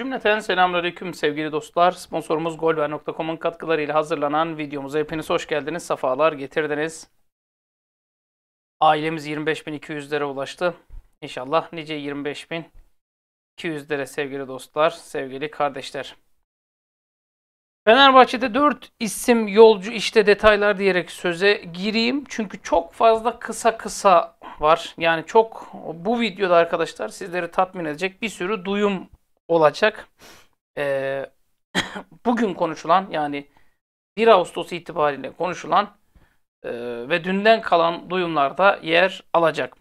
Cümleten selamünaleyküm sevgili dostlar. Sponsorumuz golver.com'un katkılarıyla hazırlanan videomuza hepiniz hoş geldiniz. Safalar getirdiniz. Ailemiz 25.200'lere ulaştı. İnşallah nice 25.200'lere sevgili dostlar, sevgili kardeşler. Fenerbahçe'de 4 isim yolcu işte detaylar diyerek söze gireyim. Çünkü çok fazla kısa kısa var. Yani çok bu videoda arkadaşlar sizleri tatmin edecek bir sürü duyum olacak. Ee, bugün konuşulan yani 1 Ağustos itibariyle konuşulan e, ve dünden kalan duyumlarda yer alacak.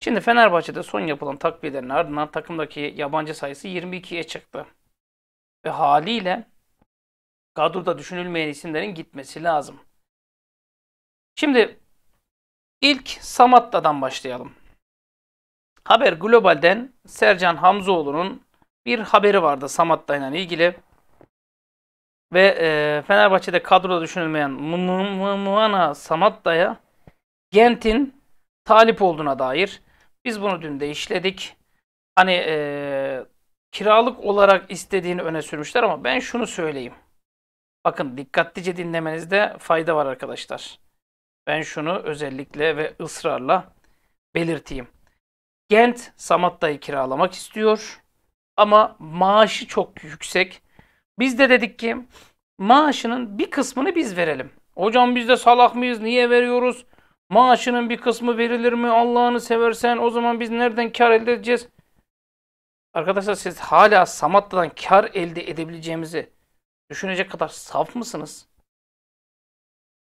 Şimdi Fenerbahçe'de son yapılan takviyelerin ardından takımdaki yabancı sayısı 22'ye çıktı. Ve haliyle kadroda düşünülmeyen isimlerin gitmesi lazım. Şimdi ilk Samatta'dan başlayalım. Haber Global'den Sercan Hamzoğlu'nun bir haberi vardı Samat ile ilgili. Ve e, Fenerbahçe'de kadroda düşünülmeyen Mumana Samatta'ya Gent'in talip olduğuna dair biz bunu dün de işledik. Hani e, kiralık olarak istediğini öne sürmüşler ama ben şunu söyleyeyim. Bakın dikkatlice dinlemenizde fayda var arkadaşlar. Ben şunu özellikle ve ısrarla belirteyim. Gent Samatta'yı kiralamak istiyor ama maaşı çok yüksek. Biz de dedik ki maaşının bir kısmını biz verelim. Hocam biz de salak mıyız? Niye veriyoruz? Maaşının bir kısmı verilir mi? Allah'ını seversen o zaman biz nereden kar elde edeceğiz? Arkadaşlar siz hala Samatta'dan kar elde edebileceğimizi düşünecek kadar saf mısınız?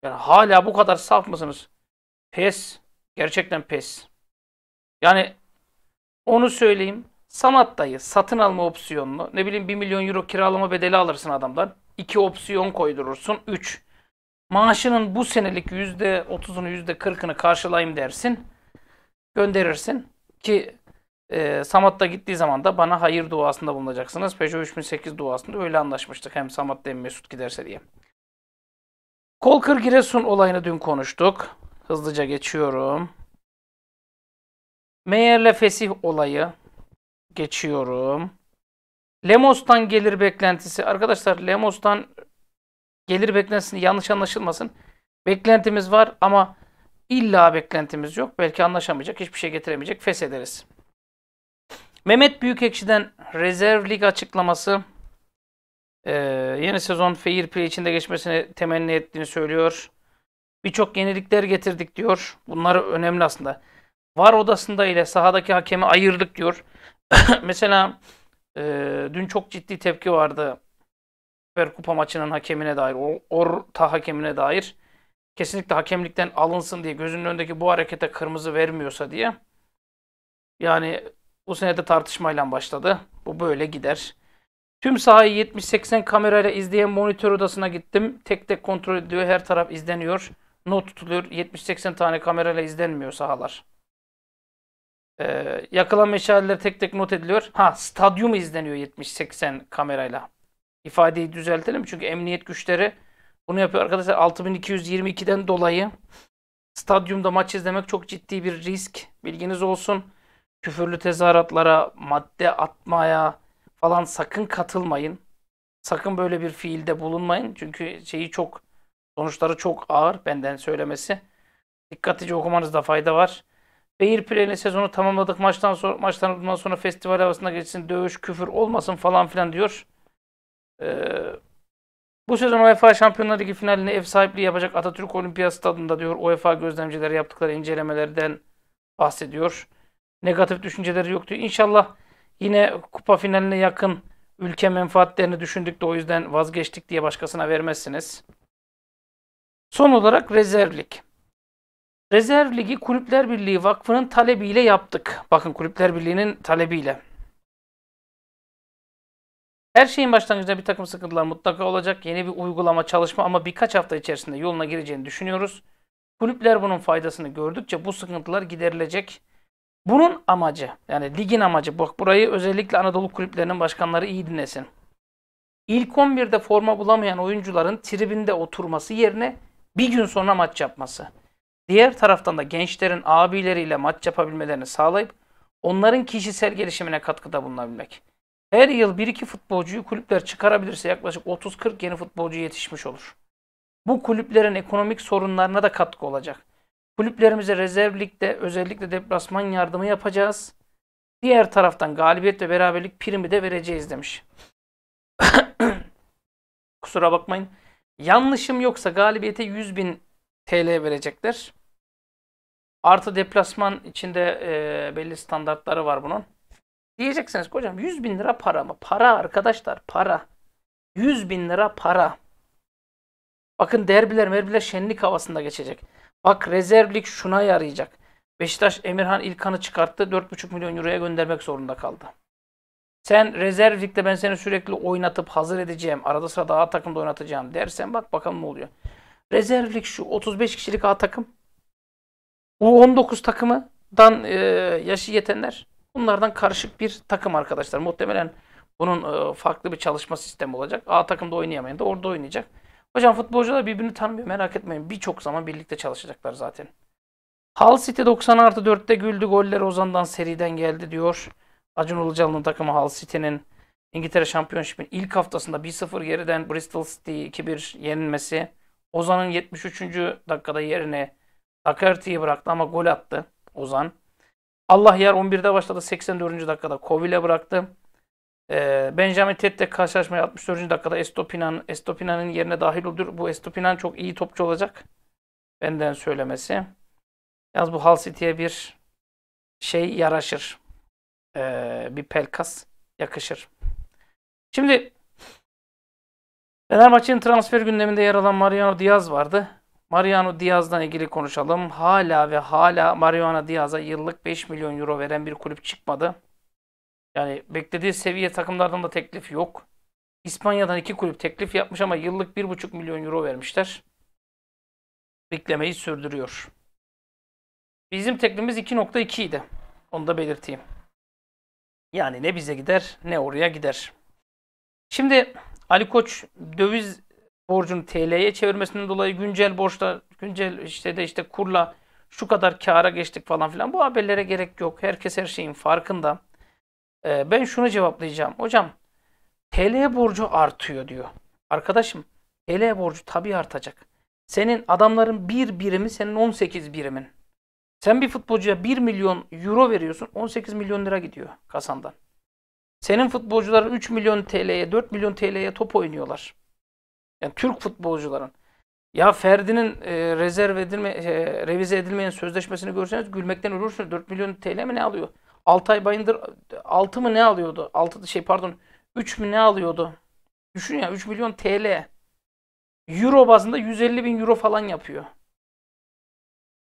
Yani hala bu kadar saf mısınız? Pes. Gerçekten pes. Yani onu söyleyeyim. Samatta'yı satın alma opsiyonunu ne bileyim 1 milyon euro kiralama bedeli alırsın adamdan. 2 opsiyon koydurursun. 3. Maaşının bu senelik %30'unu %40'ını karşılayayım dersin. Gönderirsin. Ki e, Samat'ta gittiği zaman da bana hayır duasında bulunacaksınız. Peugeot 3008 duasında öyle anlaşmıştık. Hem Samat'ta hem Mesut giderse diye. Kolkır Giresun olayını dün konuştuk. Hızlıca geçiyorum. Meyer'le Fesih olayı geçiyorum. Lemos'tan gelir beklentisi. Arkadaşlar Lemos'tan gelir beklentisini yanlış anlaşılmasın. Beklentimiz var ama illa beklentimiz yok. Belki anlaşamayacak, hiçbir şey getiremeyecek. Feshederiz. Mehmet Büyükekşi'den rezerv lig açıklaması. Ee, yeni sezon fair play içinde geçmesini temenni ettiğini söylüyor. Birçok yenilikler getirdik diyor. Bunları önemli aslında. Var odasında ile sahadaki hakemi ayırdık diyor. Mesela e, dün çok ciddi tepki vardı. Süper Kupa maçının hakemine dair, or, orta hakemine dair. Kesinlikle hakemlikten alınsın diye gözünün önündeki bu harekete kırmızı vermiyorsa diye. Yani bu sene de tartışmayla başladı. Bu böyle gider. Tüm sahayı 70-80 kamerayla izleyen monitör odasına gittim. Tek tek kontrol ediyor, Her taraf izleniyor. Not tutuluyor. 70-80 tane kamerayla izlenmiyor sahalar. Ee, yakılan meşaleler tek tek not ediliyor. Ha stadyum izleniyor 70-80 kamerayla. İfadeyi düzeltelim çünkü emniyet güçleri bunu yapıyor arkadaşlar. 6222'den dolayı stadyumda maç izlemek çok ciddi bir risk. Bilginiz olsun. Küfürlü tezahüratlara, madde atmaya falan sakın katılmayın. Sakın böyle bir fiilde bulunmayın. Çünkü şeyi çok sonuçları çok ağır benden söylemesi. Dikkatlice okumanızda fayda var. Beir Play'le sezonu tamamladık. Maçtan sonra maçtan sonra festival havasına geçsin. Dövüş, küfür olmasın falan filan diyor. Ee, bu sezon UEFA Şampiyonlar Ligi finaline ev sahipliği yapacak Atatürk Olimpiyat Stadı'nda diyor UEFA gözlemcileri yaptıkları incelemelerden bahsediyor. Negatif düşünceleri yok diyor. İnşallah yine kupa finaline yakın ülke menfaatlerini düşündük de o yüzden vazgeçtik diye başkasına vermezsiniz. Son olarak rezervlik. Rezerv Ligi Kulüpler Birliği Vakfı'nın talebiyle yaptık. Bakın Kulüpler Birliği'nin talebiyle. Her şeyin başlangıcında bir takım sıkıntılar mutlaka olacak. Yeni bir uygulama, çalışma ama birkaç hafta içerisinde yoluna gireceğini düşünüyoruz. Kulüpler bunun faydasını gördükçe bu sıkıntılar giderilecek. Bunun amacı, yani ligin amacı, bak burayı özellikle Anadolu kulüplerinin başkanları iyi dinlesin. İlk 11'de forma bulamayan oyuncuların tribinde oturması yerine bir gün sonra maç yapması. Diğer taraftan da gençlerin abileriyle maç yapabilmelerini sağlayıp onların kişisel gelişimine katkıda bulunabilmek. Her yıl 1-2 futbolcuyu kulüpler çıkarabilirse yaklaşık 30-40 yeni futbolcu yetişmiş olur. Bu kulüplerin ekonomik sorunlarına da katkı olacak. Kulüplerimize rezerv ligde özellikle deplasman yardımı yapacağız. Diğer taraftan galibiyet ve beraberlik primi de vereceğiz demiş. Kusura bakmayın. Yanlışım yoksa galibiyete 100 bin TL verecekler. Artı deplasman içinde e, belli standartları var bunun. Diyeceksiniz hocam 100 bin lira para mı? Para arkadaşlar para. 100 bin lira para. Bakın derbiler merbiler şenlik havasında geçecek. Bak rezervlik şuna yarayacak. Beşiktaş Emirhan İlkan'ı çıkarttı. 4,5 milyon euroya göndermek zorunda kaldı. Sen rezervlikte ben seni sürekli oynatıp hazır edeceğim. Arada sırada A takımda oynatacağım dersen bak bakalım ne oluyor. Rezervlik şu 35 kişilik A takım U19 takımından e, yaşı yetenler bunlardan karışık bir takım arkadaşlar. Muhtemelen bunun e, farklı bir çalışma sistemi olacak. A takımda oynayamayan da orada oynayacak. Hocam futbolcular birbirini tanımıyor merak etmeyin. Birçok zaman birlikte çalışacaklar zaten. Hull City 90 artı 4'te güldü. Goller Ozan'dan seriden geldi diyor. Acun Ilıcalı'nın takımı Hull City'nin İngiltere Şampiyonşip'in ilk haftasında 1-0 geriden Bristol City 2-1 yenilmesi. Ozan'ın 73. dakikada yerine Akerti'yi bıraktı ama gol attı Ozan. Allah yer 11'de başladı 84. dakikada Kovile bıraktı. Ee, Benjamin Tette karşılaşmaya 64. dakikada Estopinan, Estopinan'ın yerine dahil olur. Bu Estopinan çok iyi topçu olacak. Benden söylemesi. Yalnız bu Hull City'ye bir şey yaraşır. Ee, bir pelkas yakışır. Şimdi Fenerbahçe'nin transfer gündeminde yer alan Mariano Diaz vardı. Mariano Diaz'dan ilgili konuşalım. Hala ve hala Mariano Diaz'a yıllık 5 milyon euro veren bir kulüp çıkmadı. Yani beklediği seviye takımlardan da teklif yok. İspanya'dan iki kulüp teklif yapmış ama yıllık 1,5 milyon euro vermişler. Beklemeyi sürdürüyor. Bizim teklifimiz 2.2 idi. Onu da belirteyim. Yani ne bize gider ne oraya gider. Şimdi Ali Koç döviz borcunu TL'ye çevirmesinden dolayı güncel borçla güncel işte de işte kurla şu kadar kâra geçtik falan filan. Bu haberlere gerek yok. Herkes her şeyin farkında. Ee, ben şunu cevaplayacağım. Hocam TL borcu artıyor diyor. Arkadaşım TL borcu tabii artacak. Senin adamların bir birimi senin 18 birimin. Sen bir futbolcuya 1 milyon euro veriyorsun 18 milyon lira gidiyor kasandan. Senin futbolcuların 3 milyon TL'ye 4 milyon TL'ye top oynuyorlar. Yani Türk futbolcuların. Ya Ferdi'nin e, rezerv edilme, e, revize edilmeyen sözleşmesini görseniz gülmekten ölürsünüz. 4 milyon TL mi ne alıyor? Altay bayındır 6 mı ne alıyordu? 6 şey pardon 3 mü ne alıyordu? Düşün ya 3 milyon TL. Euro bazında 150 bin euro falan yapıyor.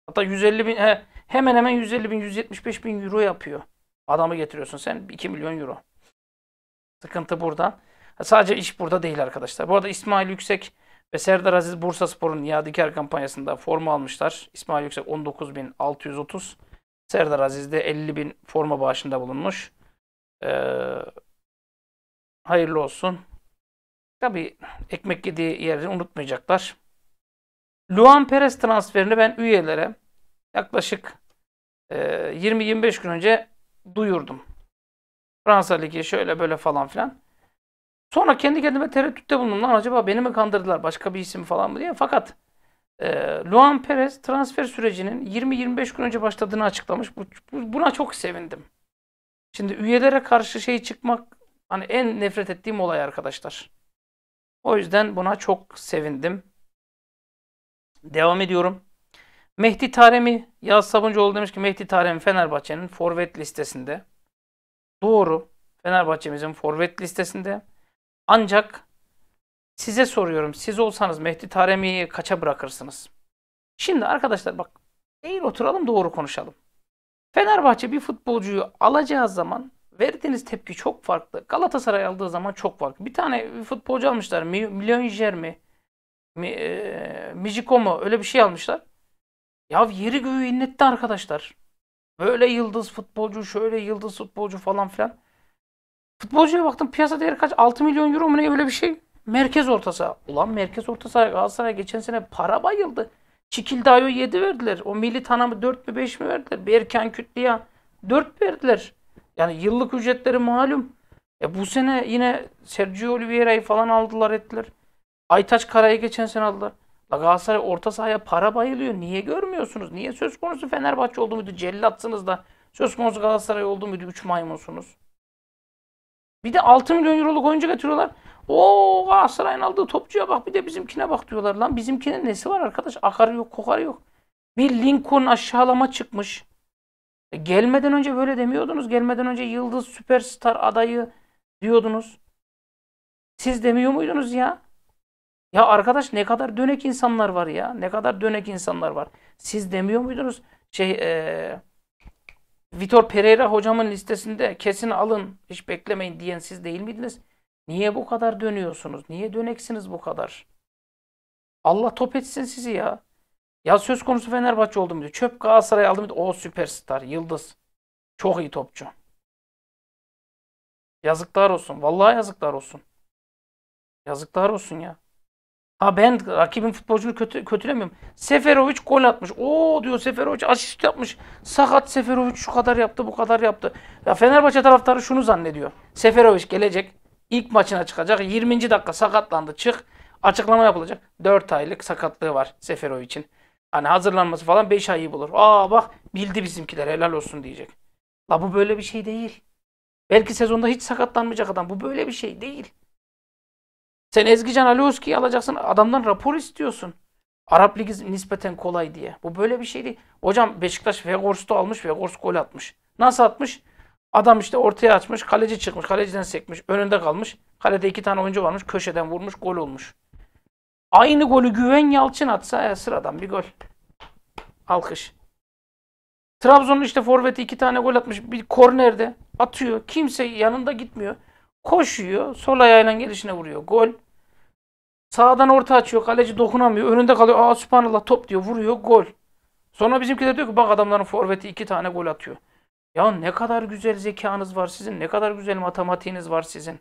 Hatta 150 bin he, hemen hemen 150 bin 175 bin euro yapıyor. Adamı getiriyorsun sen 2 milyon euro. Sıkıntı burada. Sadece iş burada değil arkadaşlar. Bu arada İsmail Yüksek ve Serdar Aziz Bursa Spor'un Yadigar kampanyasında forma almışlar. İsmail Yüksek 19.630. Serdar Aziz de 50.000 forma bağışında bulunmuş. Ee, hayırlı olsun. Tabi ekmek yediği yerini unutmayacaklar. Luan Perez transferini ben üyelere yaklaşık e, 20-25 gün önce duyurdum. Fransa Ligi şöyle böyle falan filan. Sonra kendi kendime tereddütte bulundum. Lan acaba beni mi kandırdılar? Başka bir isim falan mı diye. Fakat e, Luan Perez transfer sürecinin 20-25 gün önce başladığını açıklamış. Bu, bu, buna çok sevindim. Şimdi üyelere karşı şey çıkmak hani en nefret ettiğim olay arkadaşlar. O yüzden buna çok sevindim. Devam ediyorum. Mehdi Taremi Yaz Sabuncuoğlu demiş ki Mehdi Taremi Fenerbahçe'nin forvet listesinde. Doğru. Fenerbahçe'mizin forvet listesinde. Ancak size soruyorum. Siz olsanız Mehdi Taremi'yi kaça bırakırsınız? Şimdi arkadaşlar bak eğil oturalım doğru konuşalım. Fenerbahçe bir futbolcuyu alacağı zaman verdiğiniz tepki çok farklı. Galatasaray aldığı zaman çok farklı. Bir tane bir futbolcu almışlar. Milyonjer mi? mi e, mu? Öyle bir şey almışlar. Ya yeri göğü inletti arkadaşlar. Böyle yıldız futbolcu, şöyle yıldız futbolcu falan filan. Futbolcuya baktım piyasa değeri kaç? 6 milyon euro mu ne öyle bir şey? Merkez orta Ulan merkez orta saha Galatasaray geçen sene para bayıldı. Çikildayo 7 verdiler. O milli tanamı 4 mü 5 mi verdiler? Berkan Kütliya 4 verdiler. Yani yıllık ücretleri malum. E bu sene yine Sergio Oliveira'yı falan aldılar ettiler. Aytaç Kara'yı geçen sene aldılar. La Galatasaray orta sahaya para bayılıyor. Niye görmüyorsunuz? Niye söz konusu Fenerbahçe oldu muydu? Cellatsınız da söz konusu Galatasaray oldu muydu? Üç maymunsunuz. Bir de 6 milyon euroluk oyuncu getiriyorlar. O Galatasaray'ın aldığı topçuya bak bir de bizimkine bak diyorlar. Lan bizimkinin nesi var arkadaş? Akarı yok, kokarı yok. Bir Lincoln aşağılama çıkmış. E, gelmeden önce böyle demiyordunuz. Gelmeden önce yıldız süperstar adayı diyordunuz. Siz demiyor muydunuz ya? Ya arkadaş ne kadar dönek insanlar var ya. Ne kadar dönek insanlar var. Siz demiyor muydunuz? Şey eee Vitor Pereira hocamın listesinde kesin alın hiç beklemeyin diyen siz değil miydiniz? Niye bu kadar dönüyorsunuz? Niye döneksiniz bu kadar? Allah top etsin sizi ya. Ya söz konusu Fenerbahçe oldum muydu? Çöp Galatasaray aldım mıydı? O süperstar, yıldız. Çok iyi topçu. Yazıklar olsun. Vallahi yazıklar olsun. Yazıklar olsun ya. Ha ben rakibin futbolcunu kötü, kötülemiyorum. Seferovic gol atmış. O diyor Seferovic asist yapmış. Sakat Seferovic şu kadar yaptı, bu kadar yaptı. Ya Fenerbahçe taraftarı şunu zannediyor. Seferovic gelecek, ilk maçına çıkacak. 20. dakika sakatlandı, çık. Açıklama yapılacak. 4 aylık sakatlığı var Seferovic'in. Hani hazırlanması falan 5 ayı bulur. Aa bak bildi bizimkiler helal olsun diyecek. La bu böyle bir şey değil. Belki sezonda hiç sakatlanmayacak adam. Bu böyle bir şey değil. Sen Ezgican Alioski'yi alacaksın. Adamdan rapor istiyorsun. Arap Ligi nispeten kolay diye. Bu böyle bir şeydi. Hocam Beşiktaş Vegors'u almış. Vegors gol atmış. Nasıl atmış? Adam işte ortaya açmış. Kaleci çıkmış. Kaleciden sekmiş. Önünde kalmış. Kalede iki tane oyuncu varmış. Köşeden vurmuş. Gol olmuş. Aynı golü Güven Yalçın atsa ya e, sıradan bir gol. Alkış. Trabzon'un işte forveti iki tane gol atmış. Bir kornerde atıyor. Kimse yanında gitmiyor. Koşuyor. Sol ayağıyla gelişine vuruyor. Gol. Sağdan orta açıyor. Kaleci dokunamıyor. Önünde kalıyor. Aa sübhanallah top diyor. Vuruyor. Gol. Sonra bizimkiler diyor ki bak adamların forveti iki tane gol atıyor. Ya ne kadar güzel zekanız var sizin. Ne kadar güzel matematiğiniz var sizin.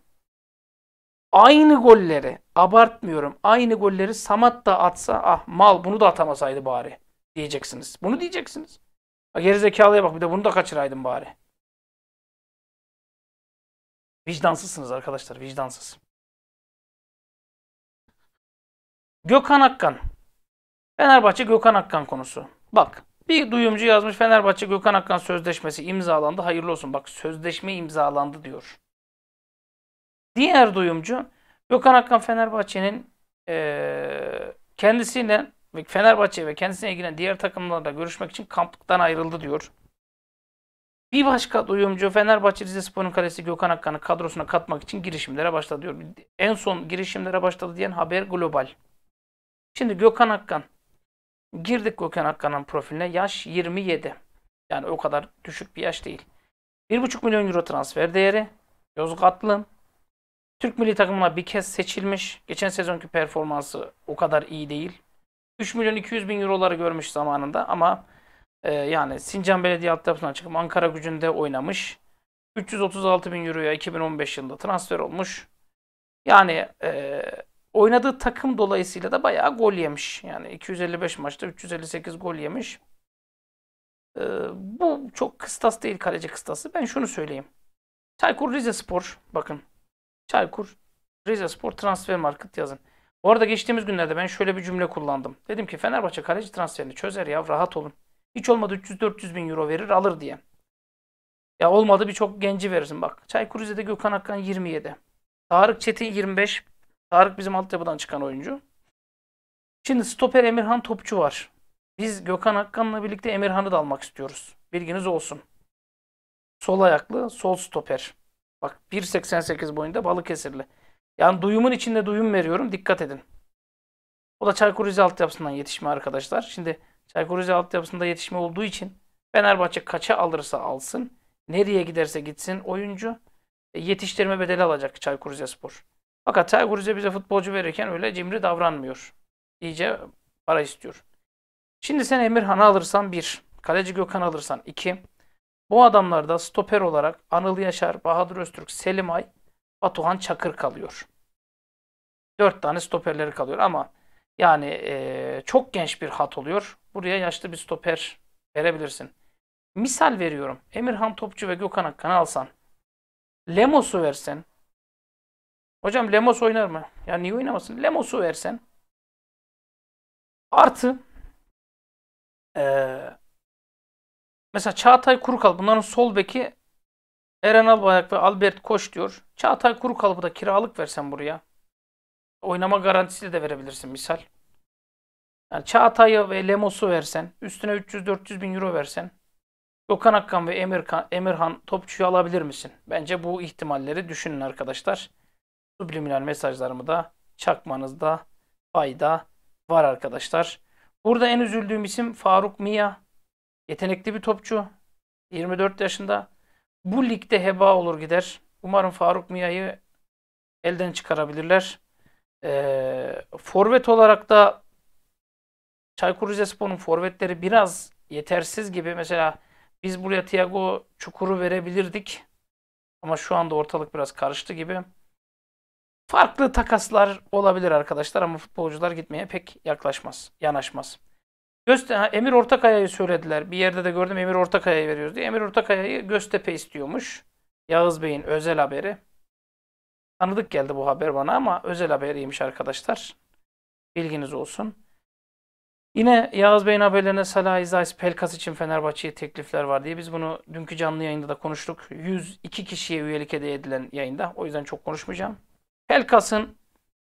Aynı golleri abartmıyorum. Aynı golleri Samat da atsa ah mal bunu da atamasaydı bari diyeceksiniz. Bunu diyeceksiniz. Gerizekalıya bak bir de bunu da kaçıraydım bari. Vicdansızsınız arkadaşlar vicdansız. Gökhan Akkan. Fenerbahçe Gökhan Akkan konusu. Bak bir duyumcu yazmış Fenerbahçe Gökhan Akkan sözleşmesi imzalandı. Hayırlı olsun. Bak sözleşme imzalandı diyor. Diğer duyumcu Gökhan Akkan Fenerbahçe'nin e, kendisiyle ve Fenerbahçe ve kendisine ilgilenen diğer takımlarla görüşmek için kamp'tan ayrıldı diyor. Bir başka duyumcu Fenerbahçe sporun kalesi Gökhan Akkan'ı kadrosuna katmak için girişimlere başladı diyor. En son girişimlere başladı diyen Haber Global. Şimdi Gökhan Akkan. Girdik Gökhan Akkan'ın profiline. Yaş 27. Yani o kadar düşük bir yaş değil. 1,5 milyon euro transfer değeri. Yozgatlı. Türk milli takımına bir kez seçilmiş. Geçen sezonki performansı o kadar iyi değil. 3 milyon 200 bin euroları görmüş zamanında ama e, yani Sincan Belediye altyapısından çıkıp Ankara gücünde oynamış. 336 bin euroya 2015 yılında transfer olmuş. Yani e, oynadığı takım dolayısıyla da bayağı gol yemiş. Yani 255 maçta 358 gol yemiş. Ee, bu çok kıstas değil kaleci kıstası. Ben şunu söyleyeyim. Çaykur Rizespor bakın. Çaykur Rizespor transfer market yazın. Bu arada geçtiğimiz günlerde ben şöyle bir cümle kullandım. Dedim ki Fenerbahçe kaleci transferini çözer ya rahat olun. Hiç olmadı 300-400 bin euro verir alır diye. Ya olmadı birçok genci verirsin bak. Çaykur Rize'de Gökhan Akkan 27. Tarık Çetin 25. Tarık bizim altyapıdan çıkan oyuncu. Şimdi stoper Emirhan Topçu var. Biz Gökhan Akkan'la birlikte Emirhan'ı da almak istiyoruz. Bilginiz olsun. Sol ayaklı, sol stoper. Bak 1.88 boyunda Balıkesirli. Yani duyumun içinde duyum veriyorum. Dikkat edin. O da Çaykur Rize altyapısından yetişme arkadaşlar. Şimdi Çaykur Rize altyapısında yetişme olduğu için Fenerbahçe kaça alırsa alsın, nereye giderse gitsin oyuncu e, yetiştirme bedeli alacak Çaykur Rizespor. Fakat Taygur Rize bize futbolcu verirken öyle cimri davranmıyor. İyice para istiyor. Şimdi sen Emirhan'ı alırsan bir, Kaleci Gökhan alırsan iki. Bu adamlarda stoper olarak Anıl Yaşar, Bahadır Öztürk, Selim Ay, Batuhan Çakır kalıyor. Dört tane stoperleri kalıyor ama yani e, çok genç bir hat oluyor. Buraya yaşlı bir stoper verebilirsin. Misal veriyorum. Emirhan Topçu ve Gökhan Akkan'ı alsan. Lemos'u versen. Hocam Lemos oynar mı? Ya niye oynamasın? Lemos'u versen. Artı ee, mesela Çağatay Kurukal bunların sol beki Eren Albayak ve Albert Koç diyor. Çağatay Kurukal'ı da kiralık versen buraya. Oynama garantisi de verebilirsin misal. Yani Çağatay'ı ve Lemos'u versen, üstüne 300-400 bin euro versen, Gökhan Akkan ve Emirhan, Emirhan topçuyu alabilir misin? Bence bu ihtimalleri düşünün arkadaşlar subliminal mesajlarımı da çakmanızda fayda var arkadaşlar. Burada en üzüldüğüm isim Faruk Mia. Yetenekli bir topçu. 24 yaşında. Bu ligde heba olur gider. Umarım Faruk Mia'yı elden çıkarabilirler. Ee, forvet olarak da Çaykur Rizespor'un forvetleri biraz yetersiz gibi. Mesela biz buraya Thiago Çukur'u verebilirdik. Ama şu anda ortalık biraz karıştı gibi. Farklı takaslar olabilir arkadaşlar ama futbolcular gitmeye pek yaklaşmaz, yanaşmaz. Gözte Emir Ortakaya'yı söylediler. Bir yerde de gördüm Emir Ortakaya'yı veriyoruz diye. Emir Ortakaya'yı Göztepe istiyormuş. Yağız Bey'in özel haberi. Tanıdık geldi bu haber bana ama özel haberiymiş arkadaşlar. Bilginiz olsun. Yine Yağız Bey'in haberlerine Salah İzayis Pelkas için Fenerbahçe'ye teklifler var diye biz bunu dünkü canlı yayında da konuştuk. 102 kişiye üyelik hediye edilen yayında. O yüzden çok konuşmayacağım. Pelkas'ın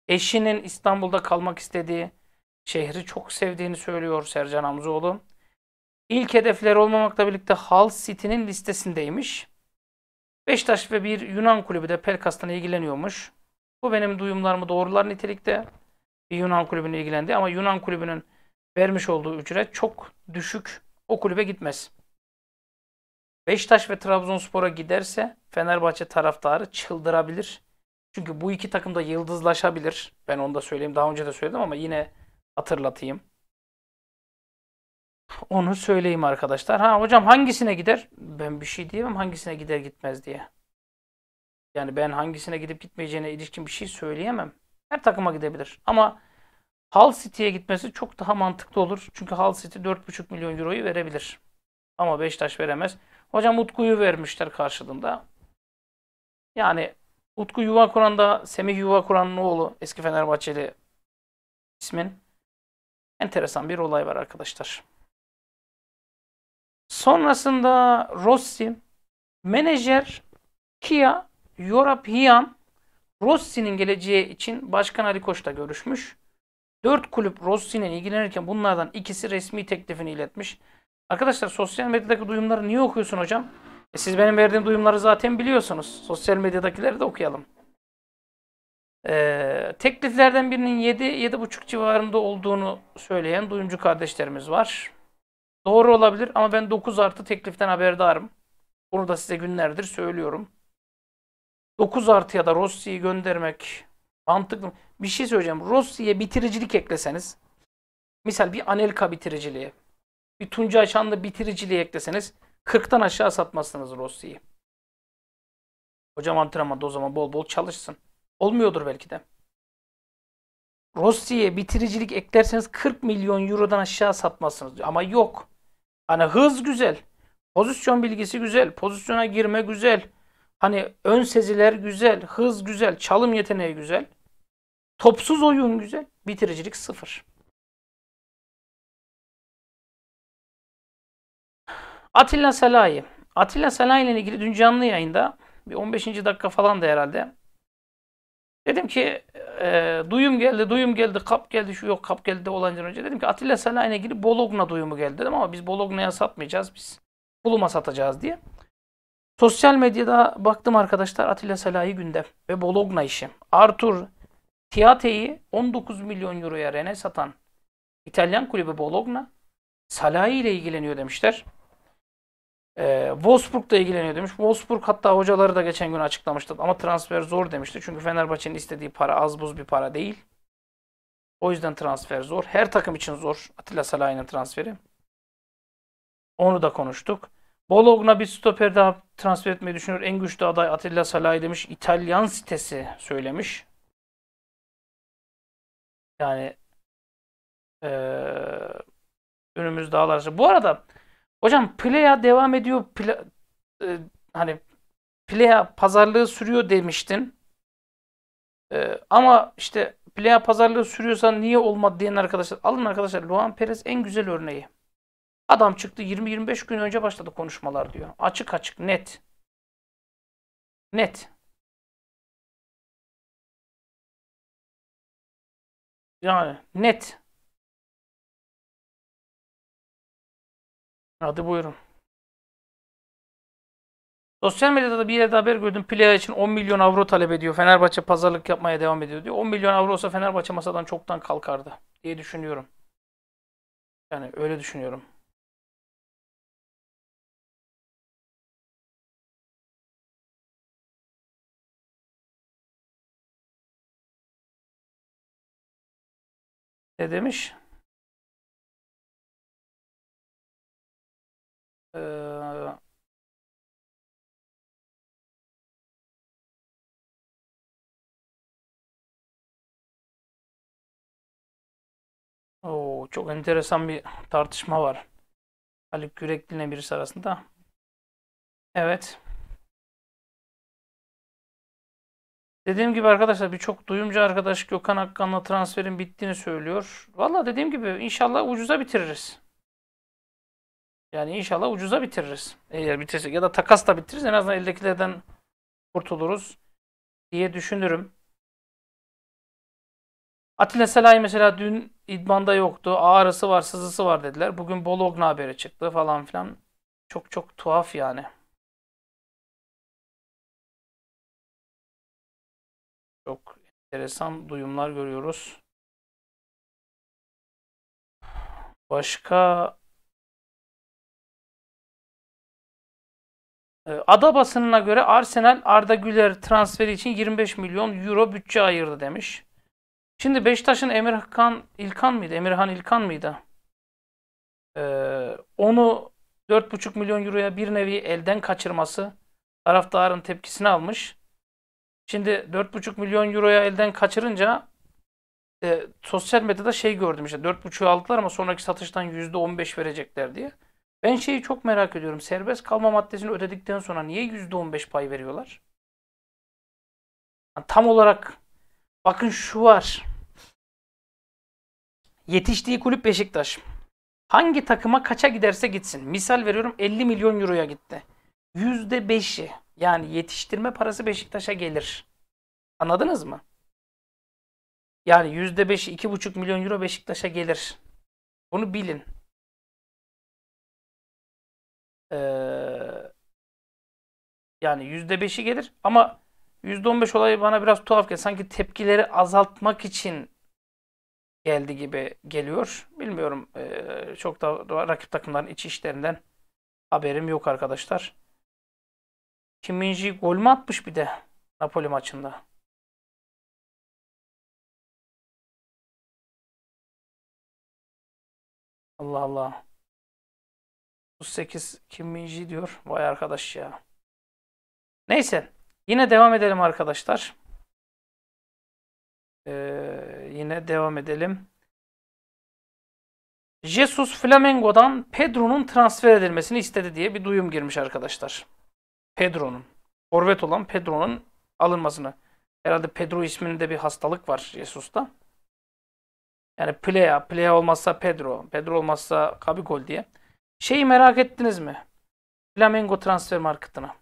eşinin İstanbul'da kalmak istediği, şehri çok sevdiğini söylüyor Sercan Hamzoğlu. İlk hedefleri olmamakla birlikte Hull City'nin listesindeymiş. Beştaş ve bir Yunan kulübü de Pelkas'tan ilgileniyormuş. Bu benim duyumlarımı doğrular nitelikte. Bir Yunan kulübüne ilgilendi ama Yunan kulübünün vermiş olduğu ücret çok düşük. O kulübe gitmez. Beştaş ve Trabzonspor'a giderse Fenerbahçe taraftarı çıldırabilir. Çünkü bu iki takım da yıldızlaşabilir. Ben onu da söyleyeyim. Daha önce de söyledim ama yine hatırlatayım. Onu söyleyeyim arkadaşlar. Ha hocam hangisine gider? Ben bir şey diyemem hangisine gider gitmez diye. Yani ben hangisine gidip gitmeyeceğine ilişkin bir şey söyleyemem. Her takıma gidebilir. Ama Hull City'ye gitmesi çok daha mantıklı olur. Çünkü Hull City 4,5 milyon euroyu verebilir. Ama Beşiktaş veremez. Hocam Utku'yu vermişler karşılığında. Yani Utku Yuva Kur'an da Semih Yuva Kur'an'ın oğlu eski Fenerbahçeli ismin. Enteresan bir olay var arkadaşlar. Sonrasında Rossi, menajer Kia Yorapian Rossi'nin geleceği için Başkan Ali Koç'ta görüşmüş. Dört kulüp Rossi'yle ilgilenirken bunlardan ikisi resmi teklifini iletmiş. Arkadaşlar sosyal medyadaki duyumları niye okuyorsun hocam? E, siz benim verdiğim duyumları zaten biliyorsunuz. Sosyal medyadakileri de okuyalım. Ee, tekliflerden birinin 7-7,5 civarında olduğunu söyleyen duyumcu kardeşlerimiz var. Doğru olabilir ama ben 9 artı tekliften haberdarım. Bunu da size günlerdir söylüyorum. 9 artı ya da Rossi'yi göndermek mantıklı. Bir şey söyleyeceğim. Rossi'ye bitiricilik ekleseniz. Misal bir Anelka bitiriciliği. Bir Tuncay Şanlı bitiriciliği ekleseniz. 40'tan aşağı satmazsınız Rossi'yi. Hocam antrenmanda o zaman bol bol çalışsın. Olmuyordur belki de. Rossi'ye bitiricilik eklerseniz 40 milyon eurodan aşağı satmazsınız. Ama yok. Hani hız güzel. Pozisyon bilgisi güzel. Pozisyona girme güzel. Hani ön seziler güzel. Hız güzel. Çalım yeteneği güzel. Topsuz oyun güzel. Bitiricilik sıfır. Atilla Selahi. Atilla Selahi ile ilgili dün canlı yayında bir 15. dakika falan da herhalde. Dedim ki e, duyum geldi, duyum geldi, kap geldi, şu yok kap geldi de olanca önce. Dedim ki Atilla Selahi ile ilgili Bologna duyumu geldi dedim ama biz Bologna'ya satmayacağız. Biz Bulum'a satacağız diye. Sosyal medyada baktım arkadaşlar Atilla Selahi gündem ve Bologna işi. Artur Tiate'yi 19 milyon euroya Rene satan İtalyan kulübü Bologna Salahi ile ilgileniyor demişler. E, ee, Wolfsburg da ilgileniyor demiş. Wolfsburg hatta hocaları da geçen gün açıklamıştı ama transfer zor demişti. Çünkü Fenerbahçe'nin istediği para az buz bir para değil. O yüzden transfer zor. Her takım için zor Atilla Salahin'in transferi. Onu da konuştuk. Bologna bir stoper daha transfer etmeyi düşünüyor. En güçlü aday Atilla Salahi demiş. İtalyan sitesi söylemiş. Yani ee, önümüz dağlar. Bu arada Hocam Playa devam ediyor. Pla, e, hani Playa pazarlığı sürüyor demiştin. E, ama işte Playa pazarlığı sürüyorsa niye olmadı diyen arkadaşlar. Alın arkadaşlar Luan Perez en güzel örneği. Adam çıktı 20-25 gün önce başladı konuşmalar diyor. Açık açık net. Net. Yani net. Hadi buyurun. Sosyal medyada da bir yerde haber gördüm. Plea için 10 milyon avro talep ediyor. Fenerbahçe pazarlık yapmaya devam ediyor diyor. 10 milyon avro olsa Fenerbahçe masadan çoktan kalkardı diye düşünüyorum. Yani öyle düşünüyorum. Ne demiş? Ee, Oo, çok enteresan bir tartışma var. Haluk Kürekli ile birisi arasında. Evet. Dediğim gibi arkadaşlar birçok duyumcu arkadaş Gökhan Akkan'la transferin bittiğini söylüyor. Valla dediğim gibi inşallah ucuza bitiririz. Yani inşallah ucuza bitiririz. Eğer bitirsek ya da takas da bitiririz. En azından eldekilerden kurtuluruz diye düşünürüm. Atilla Selay mesela dün idmanda yoktu. Ağrısı var, sızısı var dediler. Bugün Bologna haberi çıktı falan filan. Çok çok tuhaf yani. Çok enteresan duyumlar görüyoruz. Başka Ee, ada basınına göre Arsenal Arda Güler transferi için 25 milyon euro bütçe ayırdı demiş. Şimdi Beşiktaş'ın Emirhan İlkan mıydı? Emirhan İlkan mıydı? Ee, onu 4,5 milyon euroya bir nevi elden kaçırması taraftarın tepkisini almış. Şimdi 4,5 milyon euroya elden kaçırınca e, sosyal medyada şey gördüm işte 4,5'ü aldılar ama sonraki satıştan %15 verecekler diye. Ben şeyi çok merak ediyorum. Serbest kalma maddesini ödedikten sonra niye %15 pay veriyorlar? Yani tam olarak bakın şu var. Yetiştiği kulüp Beşiktaş. Hangi takıma kaça giderse gitsin. Misal veriyorum 50 milyon euroya gitti. %5'i yani yetiştirme parası Beşiktaş'a gelir. Anladınız mı? Yani %5'i 2,5 milyon euro Beşiktaş'a gelir. Bunu bilin e, yani beşi gelir ama yüzde on beş olayı bana biraz tuhaf geldi. Sanki tepkileri azaltmak için geldi gibi geliyor. Bilmiyorum e, çok da rakip takımların iç işlerinden haberim yok arkadaşlar. Kiminci gol mü atmış bir de Napoli maçında? Allah Allah. 38 Kim Minji diyor. Vay arkadaş ya. Neyse. Yine devam edelim arkadaşlar. Ee, yine devam edelim. Jesus Flamengo'dan Pedro'nun transfer edilmesini istedi diye bir duyum girmiş arkadaşlar. Pedro'nun. Forvet olan Pedro'nun alınmasını. Herhalde Pedro isminde bir hastalık var Jesus'ta. Yani Plea, Plea olmazsa Pedro, Pedro olmazsa Kabigol diye. Şeyi merak ettiniz mi? Flamengo transfer marketına.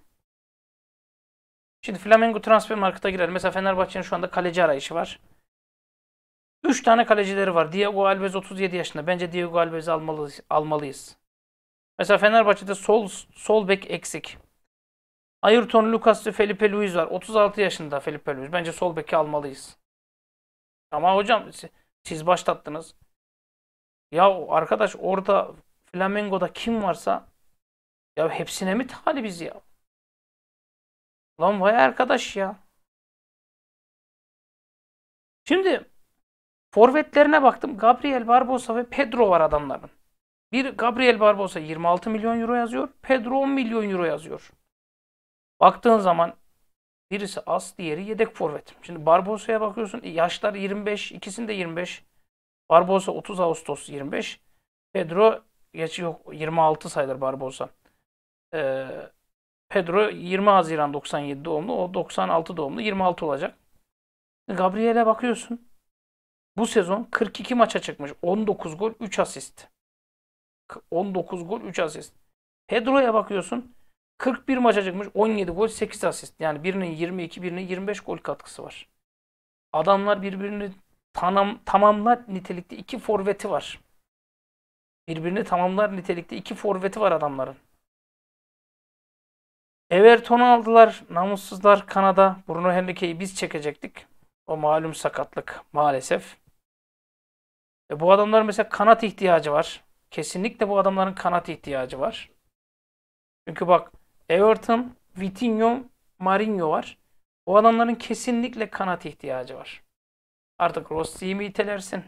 Şimdi Flamengo transfer markete girer. Mesela Fenerbahçe'nin şu anda kaleci arayışı var. 3 tane kalecileri var. Diego Alves 37 yaşında. Bence Diego Alves'i almalıyız. almalıyız. Mesela Fenerbahçe'de sol sol bek eksik. Ayrton Lucas ve Felipe Luis var. 36 yaşında Felipe Luis. Bence sol beki almalıyız. Ama hocam siz başlattınız. Ya arkadaş orada Flamengo'da kim varsa ya hepsine mi talibiz ya? Lan vay arkadaş ya. Şimdi forvetlerine baktım. Gabriel Barbosa ve Pedro var adamların. Bir Gabriel Barbosa 26 milyon euro yazıyor. Pedro 10 milyon euro yazıyor. Baktığın zaman birisi as diğeri yedek forvet. Şimdi Barbosa'ya bakıyorsun e, yaşlar 25 ikisinde 25. Barbosa 30 Ağustos 25. Pedro Geç yok 26 sayılır Barbosa. Ee, Pedro 20 Haziran 97 doğumlu. O 96 doğumlu. 26 olacak. Gabriel'e bakıyorsun. Bu sezon 42 maça çıkmış. 19 gol 3 asist. 19 gol 3 asist. Pedro'ya bakıyorsun. 41 maça çıkmış. 17 gol 8 asist. Yani birinin 22 birinin 25 gol katkısı var. Adamlar birbirini tanam, tamamlar nitelikte iki forveti var. Birbirini tamamlar nitelikte iki forveti var adamların. Everton'u aldılar. Namussuzlar Kanada. Bruno Henrique'yi biz çekecektik. O malum sakatlık maalesef. E bu adamlar mesela kanat ihtiyacı var. Kesinlikle bu adamların kanat ihtiyacı var. Çünkü bak Everton, Vitinho, Marinho var. O adamların kesinlikle kanat ihtiyacı var. Artık Rossi'yi mi itelersin?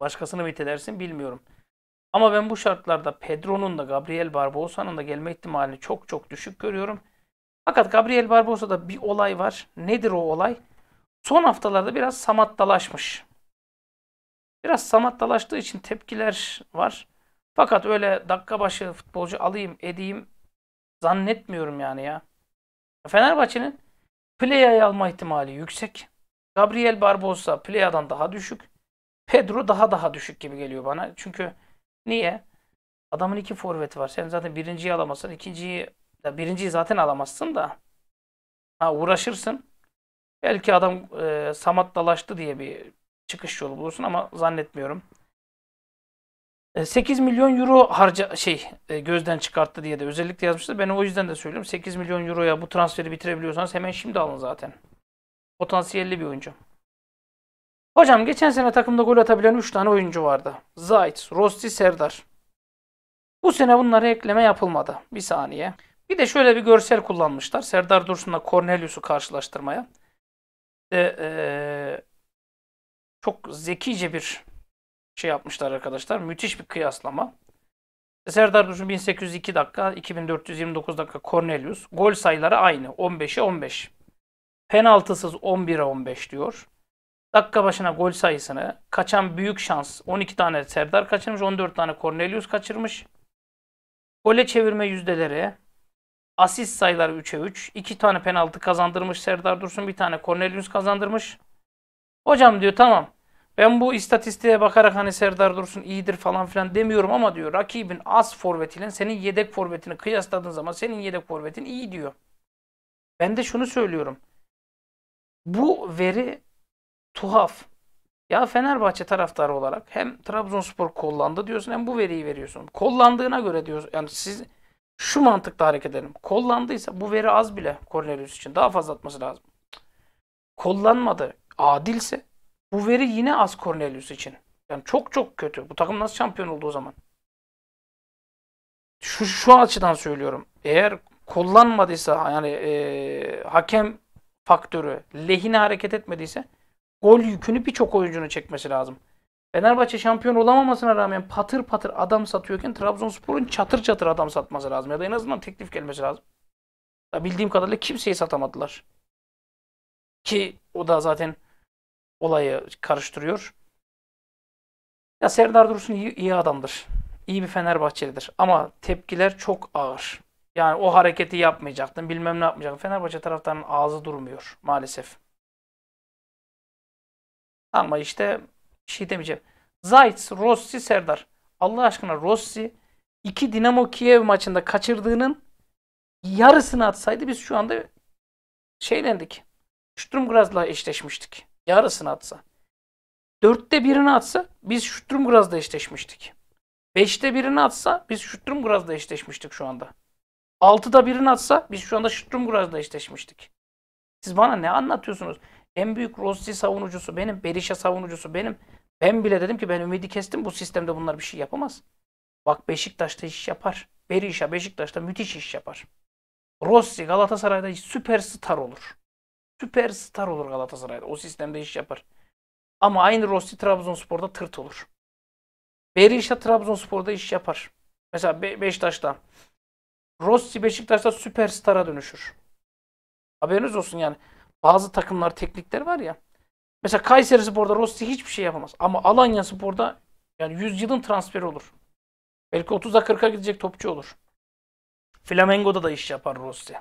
Başkasını mı itelersin bilmiyorum. Ama ben bu şartlarda Pedro'nun da Gabriel Barbosa'nın da gelme ihtimalini çok çok düşük görüyorum. Fakat Gabriel Barbosa'da bir olay var. Nedir o olay? Son haftalarda biraz samattalaşmış. Biraz samattalaştığı için tepkiler var. Fakat öyle dakika başı futbolcu alayım edeyim zannetmiyorum yani ya. Fenerbahçe'nin Playa'yı alma ihtimali yüksek. Gabriel Barbosa Playa'dan daha düşük. Pedro daha daha düşük gibi geliyor bana. Çünkü Niye? Adamın iki forveti var. Sen zaten birinciyi alamazsın. ikinciyi ya birinciyi zaten alamazsın da. Ha uğraşırsın. Belki adam e, Samat dalaştı diye bir çıkış yolu bulursun ama zannetmiyorum. 8 e, milyon euro harca şey e, gözden çıkarttı diye de özellikle yazmıştı. Ben o yüzden de söylüyorum. 8 milyon euroya bu transferi bitirebiliyorsanız hemen şimdi alın zaten. Potansiyelli bir oyuncu. Hocam geçen sene takımda gol atabilen 3 tane oyuncu vardı. Zayt, Rosti, Serdar. Bu sene bunlara ekleme yapılmadı. Bir saniye. Bir de şöyle bir görsel kullanmışlar. Serdar Dursun'la Cornelius'u karşılaştırmaya. De, ee, çok zekice bir şey yapmışlar arkadaşlar. Müthiş bir kıyaslama. Serdar Dursun 1802 dakika, 2429 dakika Cornelius. Gol sayıları aynı. 15'e 15. Penaltısız 11'e 15 diyor. Dakika başına gol sayısını kaçan büyük şans 12 tane Serdar kaçırmış, 14 tane Cornelius kaçırmış. Gole çevirme yüzdeleri asist sayıları 3'e 3. 2 tane penaltı kazandırmış Serdar Dursun, bir tane Cornelius kazandırmış. Hocam diyor tamam. Ben bu istatistiğe bakarak hani Serdar Dursun iyidir falan filan demiyorum ama diyor rakibin az forvetiyle senin yedek forvetini kıyasladığın zaman senin yedek forvetin iyi diyor. Ben de şunu söylüyorum. Bu veri tuhaf. Ya Fenerbahçe taraftarı olarak hem Trabzonspor kollandı diyorsun hem bu veriyi veriyorsun. Kollandığına göre diyorsun. Yani siz şu mantıkla hareket edelim. Kollandıysa bu veri az bile Cornelius için. Daha fazla atması lazım. Kollanmadı. Adilse bu veri yine az Cornelius için. Yani çok çok kötü. Bu takım nasıl şampiyon oldu o zaman? Şu, şu açıdan söylüyorum. Eğer kullanmadıysa yani e, hakem faktörü lehine hareket etmediyse gol yükünü birçok oyuncunun çekmesi lazım. Fenerbahçe şampiyon olamamasına rağmen patır patır adam satıyorken Trabzonspor'un çatır çatır adam satması lazım. Ya da en azından teklif gelmesi lazım. Ya bildiğim kadarıyla kimseyi satamadılar. Ki o da zaten olayı karıştırıyor. Ya Serdar Dursun iyi, iyi adamdır. İyi bir Fenerbahçelidir. Ama tepkiler çok ağır. Yani o hareketi yapmayacaktın, bilmem ne yapmayacaktın. Fenerbahçe taraftarının ağzı durmuyor maalesef. Ama işte şey demeyeceğim. Zayt, Rossi, Serdar. Allah aşkına Rossi iki Dinamo Kiev maçında kaçırdığının yarısını atsaydı biz şu anda şeylendik. Sturmgraz'la eşleşmiştik. Yarısını atsa. Dörtte birini atsa biz Sturmgraz'la eşleşmiştik. Beşte birini atsa biz Sturmgraz'la eşleşmiştik şu anda. Altıda birini atsa biz şu anda Sturmgraz'la eşleşmiştik. Siz bana ne anlatıyorsunuz? En büyük Rossi savunucusu benim. Berisha savunucusu benim. Ben bile dedim ki ben ümidi kestim. Bu sistemde bunlar bir şey yapamaz. Bak Beşiktaş'ta iş yapar. Berisha Beşiktaş'ta müthiş iş yapar. Rossi Galatasaray'da süperstar olur. Süperstar olur Galatasaray'da. O sistemde iş yapar. Ama aynı Rossi Trabzonspor'da tırt olur. Berisha Trabzonspor'da iş yapar. Mesela Be Beşiktaş'ta. Rossi Beşiktaş'ta süperstara dönüşür. Haberiniz olsun yani bazı takımlar teknikleri var ya. Mesela Kayseri Spor'da Rossi hiçbir şey yapamaz. Ama Alanya Spor'da yani 100 yılın transferi olur. Belki 30'a 40'a gidecek topçu olur. Flamengo'da da iş yapar Rossi.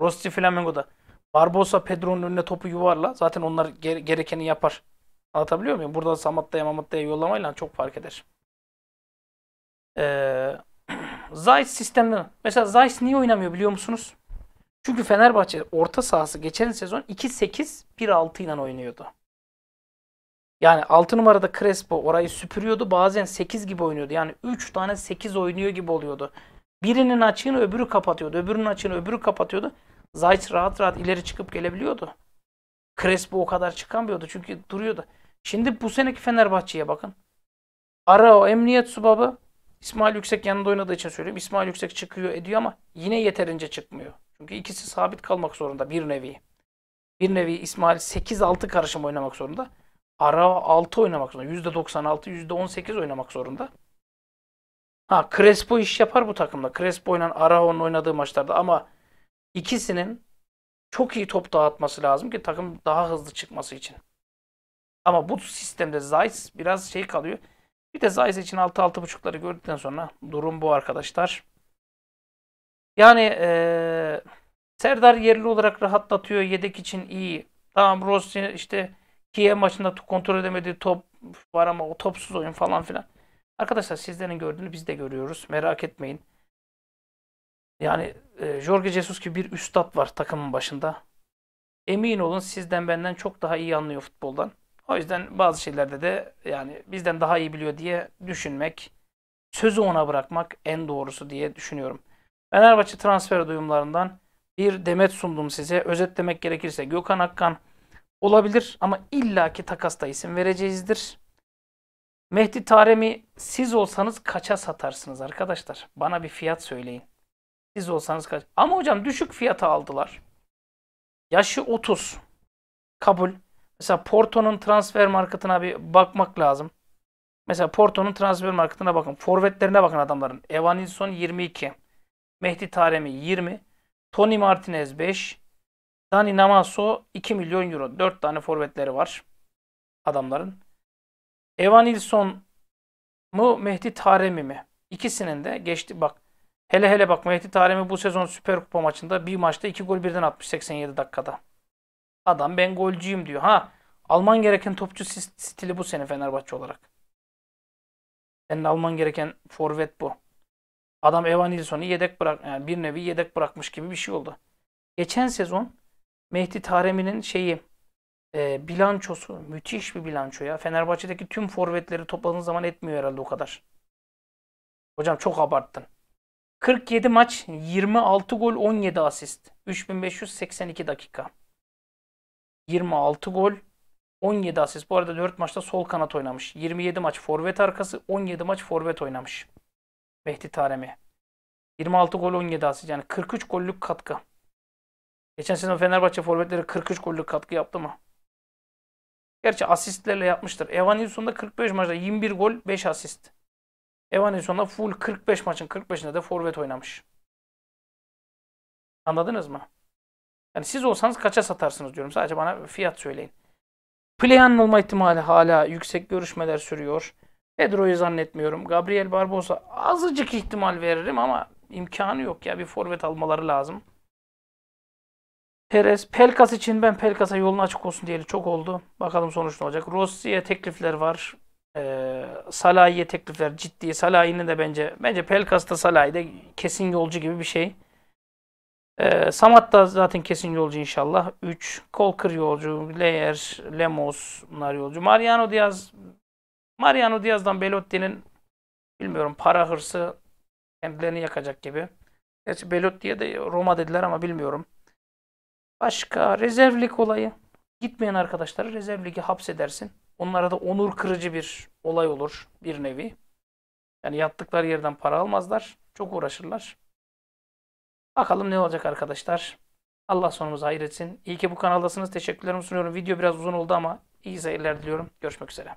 Rossi Flamengo'da. Barbosa Pedro'nun önüne topu yuvarla. Zaten onlar gerekeni yapar. Anlatabiliyor muyum? Burada Samatta'ya Mamatta'ya yollamayla çok fark eder. Ee, Zayt sistemde Mesela Zayt niye oynamıyor biliyor musunuz? Çünkü Fenerbahçe orta sahası geçen sezon 2-8-1-6 ile oynuyordu. Yani 6 numarada Crespo orayı süpürüyordu. Bazen 8 gibi oynuyordu. Yani 3 tane 8 oynuyor gibi oluyordu. Birinin açığını öbürü kapatıyordu. Öbürünün açığını öbürü kapatıyordu. Zayt rahat rahat ileri çıkıp gelebiliyordu. Crespo o kadar çıkamıyordu çünkü duruyordu. Şimdi bu seneki Fenerbahçe'ye bakın. Ara o Emniyet Subabı İsmail Yüksek yanında oynadığı için söylüyorum. İsmail Yüksek çıkıyor ediyor ama yine yeterince çıkmıyor. Çünkü ikisi sabit kalmak zorunda bir nevi. Bir nevi İsmail 8-6 karışım oynamak zorunda. Ara 6 oynamak zorunda. %96, %18 oynamak zorunda. Ha Crespo iş yapar bu takımda. Crespo ile Arao'nun oynadığı maçlarda ama ikisinin çok iyi top dağıtması lazım ki takım daha hızlı çıkması için. Ama bu sistemde Zayt biraz şey kalıyor. Bir de Zayt için 6-6.5'ları gördükten sonra durum bu arkadaşlar. Yani e, Serdar yerli olarak rahatlatıyor. Yedek için iyi. Tamam Rossi işte Kiev maçında kontrol edemediği top var ama o topsuz oyun falan filan. Arkadaşlar sizlerin gördüğünü biz de görüyoruz. Merak etmeyin. Yani e, Jorge Jesus gibi bir üstad var takımın başında. Emin olun sizden benden çok daha iyi anlıyor futboldan. O yüzden bazı şeylerde de yani bizden daha iyi biliyor diye düşünmek, sözü ona bırakmak en doğrusu diye düşünüyorum. Fenerbahçe transfer duyumlarından bir demet sundum size. Özetlemek gerekirse Gökhan Akkan olabilir ama illaki takasta isim vereceğizdir. Mehdi Taremi siz olsanız kaça satarsınız arkadaşlar? Bana bir fiyat söyleyin. Siz olsanız kaç? Ama hocam düşük fiyata aldılar. Yaşı 30. Kabul. Mesela Porto'nun transfer marketine bir bakmak lazım. Mesela Porto'nun transfer marketine bakın. Forvetlerine bakın adamların. Evanilson 22. Mehdi Taremi 20. Tony Martinez 5. Dani Namaso 2 milyon euro. 4 tane forvetleri var adamların. Evan Ilson mu Mehdi Taremi mi? İkisinin de geçti bak. Hele hele bak Mehdi Taremi bu sezon Süper Kupa maçında bir maçta 2 gol birden atmış 87 dakikada. Adam ben golcüyüm diyor. Ha Alman gereken topçu stili bu sene Fenerbahçe olarak. Senin alman gereken forvet bu. Adam Evan Nilsson'u yedek bırak yani bir nevi yedek bırakmış gibi bir şey oldu. Geçen sezon Mehdi Taremi'nin şeyi e, bilançosu müthiş bir bilanço ya. Fenerbahçe'deki tüm forvetleri topladığın zaman etmiyor herhalde o kadar. Hocam çok abarttın. 47 maç, 26 gol, 17 asist. 3582 dakika. 26 gol, 17 asist. Bu arada 4 maçta sol kanat oynamış. 27 maç forvet arkası, 17 maç forvet oynamış. Mehdi Taremi. 26 gol 17 asist yani 43 gollük katkı. Geçen sezon Fenerbahçe forvetleri 43 gollük katkı yaptı mı? Gerçi asistlerle yapmıştır. Evan Nilsson'da 45 maçta 21 gol 5 asist. Evan Nilsson'da full 45 maçın 45'inde de forvet oynamış. Anladınız mı? Yani siz olsanız kaça satarsınız diyorum. Sadece bana fiyat söyleyin. Playan'ın olma ihtimali hala yüksek görüşmeler sürüyor. Pedro'yu zannetmiyorum. Gabriel Barbosa azıcık ihtimal veririm ama imkanı yok ya. Bir forvet almaları lazım. Perez, Pelkas için ben Pelkas'a yolun açık olsun diyeli çok oldu. Bakalım sonuç ne olacak. Rossi'ye teklifler var. Ee, Salah'iye teklifler ciddi. Salah'inin de bence bence Pelkas da Salah'ide kesin yolcu gibi bir şey. Ee, Samat da zaten kesin yolcu inşallah. 3. Kolkır yolcu. Leyer, Lemos bunlar yolcu. Mariano Diaz Mariano Diaz'dan Belotti'nin bilmiyorum para hırsı kendilerini yakacak gibi. Gerçi Belotti'ye de Roma dediler ama bilmiyorum. Başka rezervlik olayı. Gitmeyen arkadaşları rezervligi hapsedersin. Onlara da onur kırıcı bir olay olur bir nevi. Yani yattıkları yerden para almazlar. Çok uğraşırlar. Bakalım ne olacak arkadaşlar. Allah sonumuzu hayretsin. İyi ki bu kanaldasınız. Teşekkürlerimi sunuyorum. Video biraz uzun oldu ama iyi seyirler diliyorum. Görüşmek üzere.